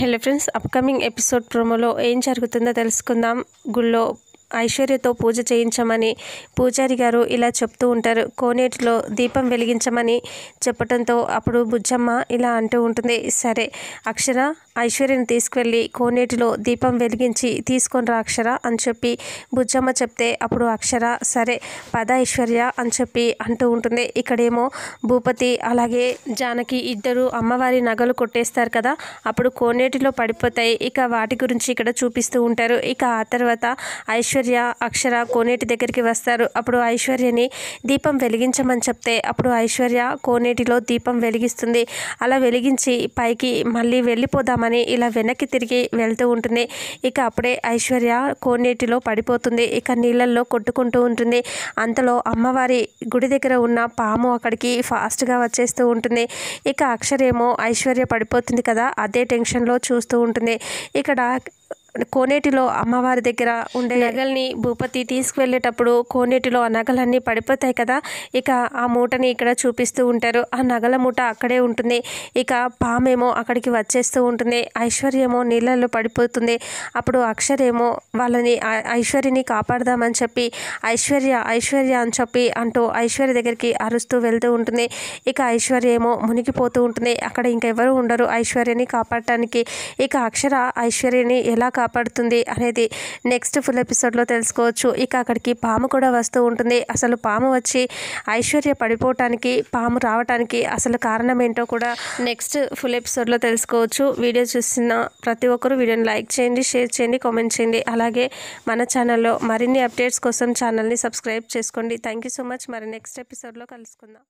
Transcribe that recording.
hello friends upcoming episode ప్రోమోలో ఏం జరుగుతుందో తెలుసుకుందాం గుళ్ళో ఐశ్వర్యతో పూజ చేయించమని పూజారి గారు ఇలా చెప్తూ ఉంటారు కోనేటిలో దీపం వెలిగించమని చెప్పడంతో అప్పుడు బుజ్జమ్మ ఇలా అంటూ ఉంటుంది సరే అక్షర ఐశ్వర్యను తీసుకువెళ్ళి కోనేటిలో దీపం వెలిగించి తీసుకొని రా అక్షర అని చెప్పి బుజ్జమ్మ చెప్తే అప్పుడు అక్షర సరే పద ఐశ్వర్య అని చెప్పి అంటూ ఉంటుంది ఇక్కడేమో భూపతి అలాగే జానకి ఇద్దరు అమ్మవారి నగలు కొట్టేస్తారు కదా అప్పుడు కోనేటిలో పడిపోతాయి ఇక వాటి గురించి ఇక్కడ చూపిస్తూ ఉంటారు ఇక ఆ తర్వాత ఐశ్వర్య అక్షర కోనేటి దగ్గరికి వస్తారు అప్పుడు ఐశ్వర్యని దీపం వెలిగించమని చెప్తే అప్పుడు ఐశ్వర్య కోనేటిలో దీపం వెలిగిస్తుంది అలా వెలిగించి పైకి మళ్ళీ వెళ్ళిపోదామని అని ఇలా వెనక్కి తిరిగి వెళ్తూ ఉంటుంది ఇక అప్పుడే ఐశ్వర్య కోనేటిలో పడిపోతుంది ఇక నీళ్ళల్లో కొట్టుకుంటూ ఉంటుంది అంతలో అమ్మవారి గుడి దగ్గర ఉన్న పాము అక్కడికి ఫాస్ట్గా వచ్చేస్తూ ఉంటుంది ఇక అక్షరేమో ఐశ్వర్య పడిపోతుంది కదా అదే టెన్షన్లో చూస్తూ ఉంటుంది ఇక్కడ కోనేటిలో అమ్మవారి దగ్గర ఉండే నగల్ని భూపతి తీసుకువెళ్ళేటప్పుడు కోనేటిలో ఆ నగలన్నీ పడిపోతాయి కదా ఇక ఆ మూటని ఇక్కడ చూపిస్తూ ఉంటారు ఆ నగల మూట అక్కడే ఉంటుంది ఇక పామేమో అక్కడికి వచ్చేస్తూ ఉంటుంది ఐశ్వర్యమో నీళ్ళల్లో పడిపోతుంది అప్పుడు అక్షరేమో వాళ్ళని ఐశ్వర్యని కాపాడదామని చెప్పి ఐశ్వర్య ఐశ్వర్య అని చెప్పి అంటూ ఐశ్వర్య దగ్గరికి అరుస్తూ వెళ్తూ ఉంటుంది ఇక ఐశ్వర్య ఏమో మునిగిపోతూ ఉంటుంది అక్కడ ఇంకెవరు ఉండరు ఐశ్వర్యని కాపాడటానికి ఇక అక్షర ఐశ్వర్యని ఎలా కాపాడుతుంది అనేది నెక్స్ట్ ఫుల్ ఎపిసోడ్లో తెలుసుకోవచ్చు ఇక అక్కడికి పాము కూడా వస్తూ ఉంటుంది అసలు పాము వచ్చి ఐశ్వర్య పడిపోవటానికి పాము రావటానికి అసలు కారణం ఏంటో కూడా నెక్స్ట్ ఫుల్ ఎపిసోడ్లో తెలుసుకోవచ్చు వీడియో చూసిన ప్రతి ఒక్కరు వీడియోని లైక్ చేయండి షేర్ చేయండి కామెంట్ చేయండి అలాగే మన ఛానల్లో మరిన్ని అప్డేట్స్ కోసం ఛానల్ని సబ్స్క్రైబ్ చేసుకోండి థ్యాంక్ సో మచ్ మరి నెక్స్ట్ ఎపిసోడ్లో కలుసుకుందాం